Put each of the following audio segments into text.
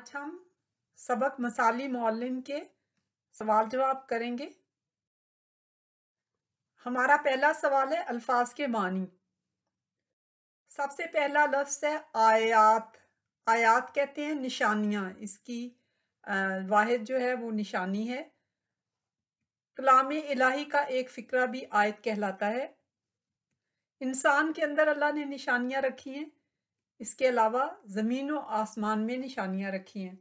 आज हम सबक मसाली मौलिन के सवाल जवाब करेंगे हमारा पहला सवाल है अल्फाज के मानी सबसे पहला लफ्ज़ है आयात आयात कहते हैं निशानियाँ इसकी वाहिद जो है वो निशानी है कलाम इलाही का एक फ़िक्रा भी आयत कहलाता है इंसान के अंदर अल्लाह ने निशानियाँ रखी हैं इसके अलावा ज़मीन व आसमान में निशानियां रखी हैं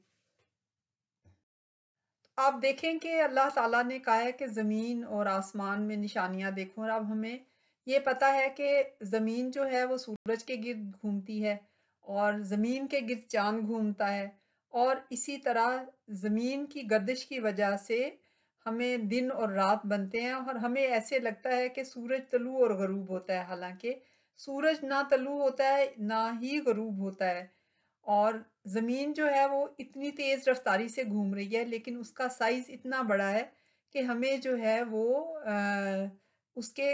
आप देखें कि अल्लाह ताला ने कहा है कि ज़मीन और आसमान में निशानियां देखो और अब हमें ये पता है कि ज़मीन जो है वो सूरज के गिरद घूमती है और ज़मीन के गिरद चांद घूमता है और इसी तरह ज़मीन की गर्दिश की वजह से हमें दिन और रात बनते हैं और हमें ऐसे लगता है कि सूरज तलू और गरूब होता है हालांकि सूरज ना तलु होता है ना ही गरूब होता है और ज़मीन जो है वो इतनी तेज़ रफ्तारी से घूम रही है लेकिन उसका साइज़ इतना बड़ा है कि हमें जो है वो आ, उसके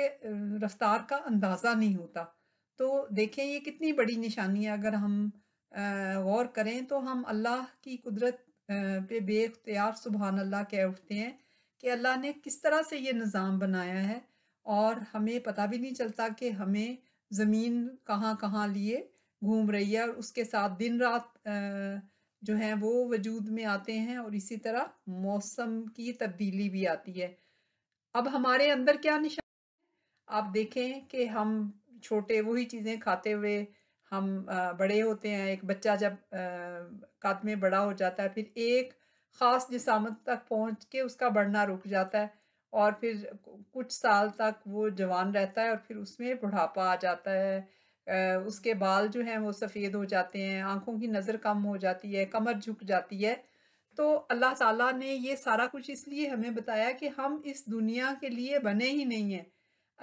रफ्तार का अंदाज़ा नहीं होता तो देखें ये कितनी बड़ी निशानी है अगर हम गौर करें तो हम अल्लाह की कुदरत पे बेख्तियार सुबहान अल्लाह कह उठते हैं कि अल्लाह ने किस तरह से ये निज़ाम बनाया है और हमें पता भी नहीं चलता कि हमें ज़मीन कहाँ कहाँ लिए घूम रही है और उसके साथ दिन रात जो है वो वजूद में आते हैं और इसी तरह मौसम की तब्दीली भी आती है अब हमारे अंदर क्या निशान आप देखें कि हम छोटे वही चीज़ें खाते हुए हम बड़े होते हैं एक बच्चा जब काद में बड़ा हो जाता है फिर एक ख़ास जिसामत तक पहुंच के उसका बढ़ना रुक जाता है और फिर कुछ साल तक वो जवान रहता है और फिर उसमें बुढ़ापा आ जाता है उसके बाल जो हैं वो सफ़ेद हो जाते हैं आंखों की नज़र कम हो जाती है कमर झुक जाती है तो अल्लाह ताला ने ये सारा कुछ इसलिए हमें बताया कि हम इस दुनिया के लिए बने ही नहीं हैं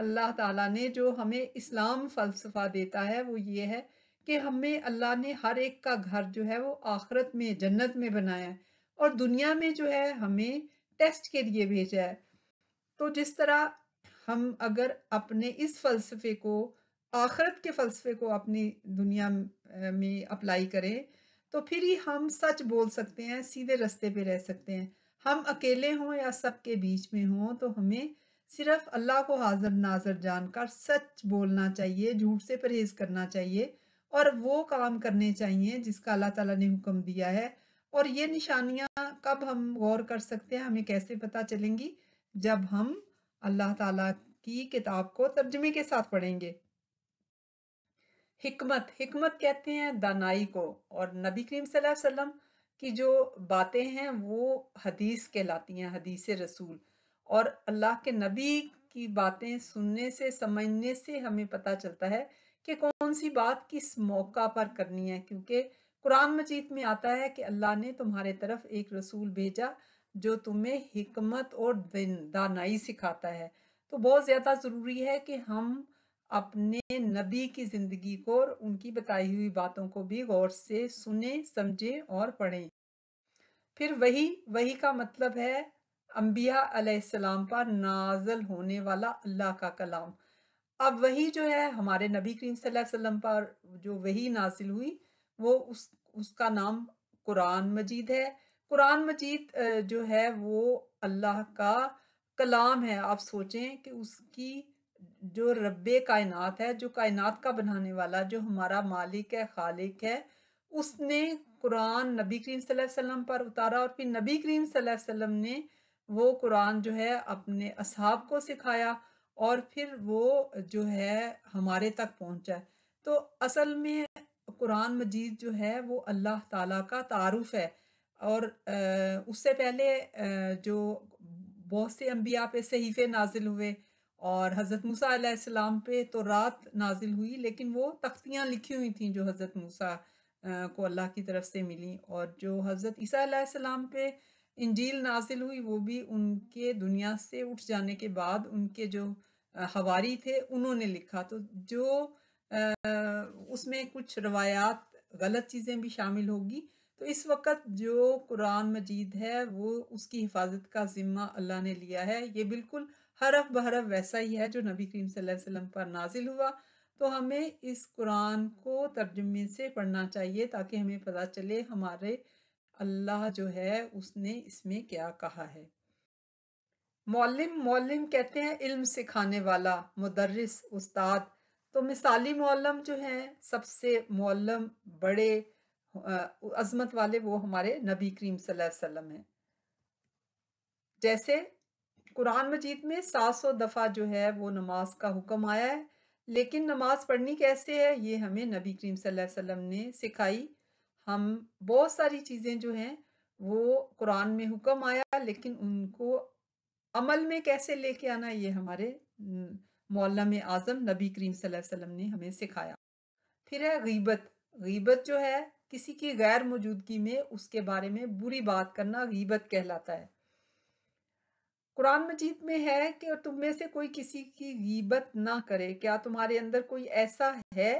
अल्लाह ताला ने जो हमें इस्लाम फ़लसफ़ा देता है वो ये है कि हमें अल्लाह ने हर एक का घर जो है वो आखरत में जन्नत में बनाया है और दुनिया में जो है हमें टेस्ट के लिए भेजा है तो जिस तरह हम अगर अपने इस फ़लसफ़े को आखरत के फ़लसफ़े को अपनी दुनिया में अप्लाई करें तो फिर ही हम सच बोल सकते हैं सीधे रास्ते पे रह सकते हैं हम अकेले हों या सबके बीच में हों तो हमें सिर्फ अल्लाह को हाजिर नाजर जानकर सच बोलना चाहिए झूठ से परहेज़ करना चाहिए और वो काम करने चाहिए जिसका अल्लाह ताला ने हुक्म दिया है और ये निशानियाँ कब हम गौर कर सकते हैं हमें कैसे पता चलेंगी जब हम अल्लाह ताला की किताब को तर्जमे के साथ पढ़ेंगे हिकमत हिकमत कहते हैं दानाई को और नबी करीम वसल्लम की जो बातें हैं वो हदीस कहलाती हैं हदीस रसूल और अल्लाह के नबी की बातें सुनने से समझने से हमें पता चलता है कि कौन सी बात किस मौका पर करनी है क्योंकि कुरान मजीद में आता है कि अल्लाह ने तुम्हारे तरफ एक रसूल भेजा जो तुम्हें हिकमत और दानाई सिखाता है तो बहुत ज़्यादा ज़रूरी है कि हम अपने नबी की ज़िंदगी को और उनकी बताई हुई बातों को भी गौर से सुने समझें और पढ़ें फिर वही वही का मतलब है अम्बिया पर नाजल होने वाला अल्लाह का कलाम अब वही जो है हमारे नबी करीम वसल्लम पर जो वही नासिल हुई वो उस उसका नाम कुरान मजीद है कुरान मजीद जो है वो अल्लाह का कलाम है आप सोचें कि उसकी जो रब कायनात है जो कायनात का बनाने वाला जो हमारा मालिक है खालिक है उसने कुरान नबी करीम सल्लम पर उतारा और फिर नबी करीम सल्लम ने वो कुरान जो है अपने असहाब को सिखाया और फिर वो जो है हमारे तक पहुंचा तो असल में कुरान मजीद जो है वो अल्लाह ताला का तारुफ है और उससे पहले जो बहुत से अम्बिया पे सहीफ़े नाजिल हुए और हज़रत मूसा पे तो रात नाजिल हुई लेकिन वो तख्तियाँ लिखी हुई थी जो हज़रत मूसा को अल्लाह की तरफ से मिली और जो हज़रत ईसा पे इंजील नाजिल हुई वो भी उनके दुनिया से उठ जाने के बाद उनके जो हवारी थे उन्होंने लिखा तो जो उसमें कुछ रवायात गलत चीज़ें भी शामिल होगी तो इस वक्त जो कुरान मजीद है वो उसकी हिफाजत का ज़िम्मा अल्लाह ने लिया है ये बिल्कुल हरफ बहरफ वैसा ही है जो नबी करीम वसल्लम पर नाजिल हुआ तो हमें इस कुरान को तर्जुमे से पढ़ना चाहिए ताकि हमें पता चले हमारे अल्लाह जो है उसने इसमें क्या कहा है मौलम मौलम कहते हैं इल्म सिखाने वाला मुदर्रस उस्ताद तो मिसाली मौलम जो है सबसे मौलम बड़े अजमत वाले वो हमारे नबी करीम वसल्लम हैं जैसे कुरान मजीद में सात सौ दफ़ा जो है वो नमाज का हुक्म आया है लेकिन नमाज पढ़नी कैसे है ये हमें नबी करीम वसल्लम ने सिखाई हम बहुत सारी चीज़ें जो हैं वो कुरान में हुक्म आया लेकिन उनको अमल में कैसे लेके आना ये हमारे मौलम आज़म नबी करीम वसल्लम ने हमें सिखाया फिर है गीबत गीबत जो है किसी की गैर मौजूदगी में उसके बारे में बुरी बात करना गीबत कहलाता है कुरान मजीद में है कि तुम में से कोई किसी की गीबत ना करे क्या तुम्हारे अंदर कोई ऐसा है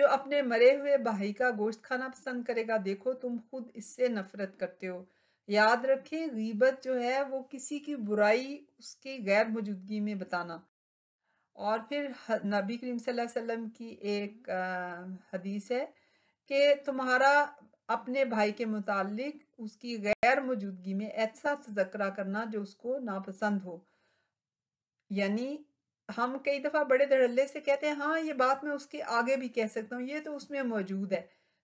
जो अपने मरे हुए भाई का गोश्त खाना पसंद करेगा देखो तुम खुद इससे नफरत करते हो याद रखे गीबत जो है वो किसी की बुराई उसकी गैर मौजूदगी में बताना और फिर नबी करीम सल्लल्लाहु अलैहि वसल्लम की एक हदीस है कि तुम्हारा अपने भाई के मुतालिक उसकी गैर मौजूदगी में ऐसा तजकरा करना जो उसको नापसंद हो यानी हम कई दफ़ा बड़े धड़ल्ले से कहते हैं हाँ ये बात मैं उसके आगे भी कह सकता हूँ ये तो उसमें मौजूद है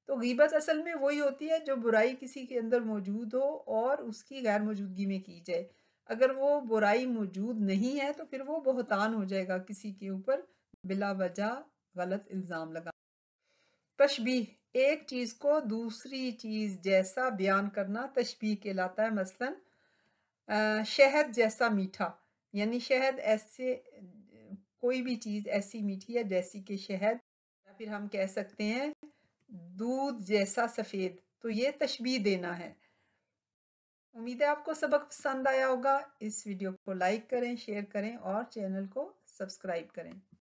तो गीबत असल में वही होती है जो बुराई किसी के अंदर मौजूद हो और उसकी गैर मौजूदगी में की जाए अगर वो बुराई मौजूद नहीं है तो फिर वो बहुतान हो जाएगा किसी के ऊपर बिला वजह गलत इल्ज़ाम लगा तशबी एक चीज़ को दूसरी चीज़ जैसा बयान करना तशबी कहलाता है मसलन शहद जैसा मीठा यानी शहद ऐसे कोई भी चीज़ ऐसी मीठी है जैसी कि शहद या फिर हम कह सकते हैं दूध जैसा सफ़ेद तो ये तशबी देना है उम्मीद है आपको सबक पसंद आया होगा इस वीडियो को लाइक करें शेयर करें और चैनल को सब्सक्राइब करें